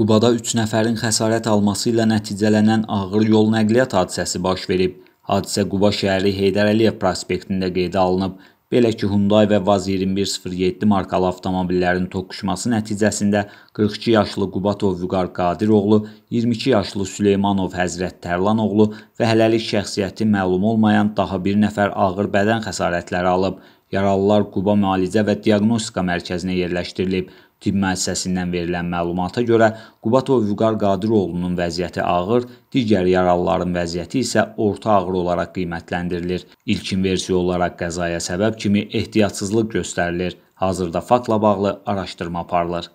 Qubada 3 nəfərin xəsarət alması ilə nəticələnən ağır yol nəqliyyat hadisəsi baş verib. Hadisə Quba şəhəri Heydər Əliyev prospektində qeydə alınıb. Belə ki, Hyundai və Vaz 2107 markalı avtomobillərin toqquşması nəticəsində 42 yaşlı Qubatov Vüqar Qadiroğlu, 22 yaşlı Süleymanov Həzrət Tərlanoğlu və hələlik şəxsiyyəti məlum olmayan daha bir nəfər ağır bədən xəsarətləri alıb. Yaralılar Quba Müalicə və Diaqnostika Mərkəzinə yerləşdirilib. Tibb müəssisəsindən verilən məlumata görə Qubatov Vüqar Qadiroğlunun vəziyyəti ağır, digər yaralıların vəziyyəti isə orta ağır olaraq qiymətləndirilir. İlkin versiya olaraq qəzaya səbəb kimi ehtiyatsızlıq göstərilir. Hazırda faktla bağlı araşdırma aparılır.